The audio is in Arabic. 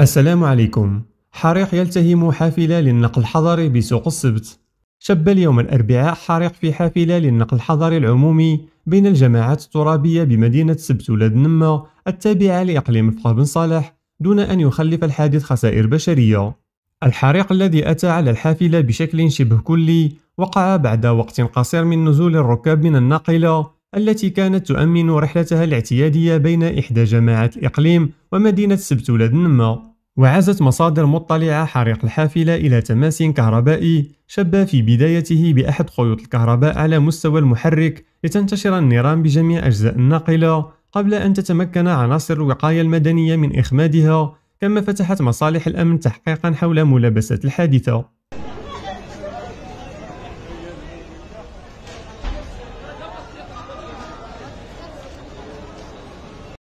السلام عليكم حريق يلتهم حافلة للنقل الحضري بسوق السبت شب اليوم الأربعاء حريق في حافلة للنقل الحضري العمومي بين الجماعات الترابية بمدينة سبت ولاد نما التابعة لإقليم فقه بن صالح دون أن يخلف الحادث خسائر بشرية الحريق الذي أتى على الحافلة بشكل شبه كلي وقع بعد وقت قصير من نزول الركاب من الناقلة التي كانت تؤمن رحلتها الاعتيادية بين إحدى جماعات الإقليم ومدينة سبت ولاد نما وعزت مصادر مطلعة حريق الحافلة إلى تماس كهربائي شب في بدايته بأحد خيوط الكهرباء على مستوى المحرك لتنتشر النيران بجميع أجزاء الناقلة قبل أن تتمكن عناصر الوقاية المدنية من إخمادها كما فتحت مصالح الأمن تحقيقا حول ملابسة الحادثة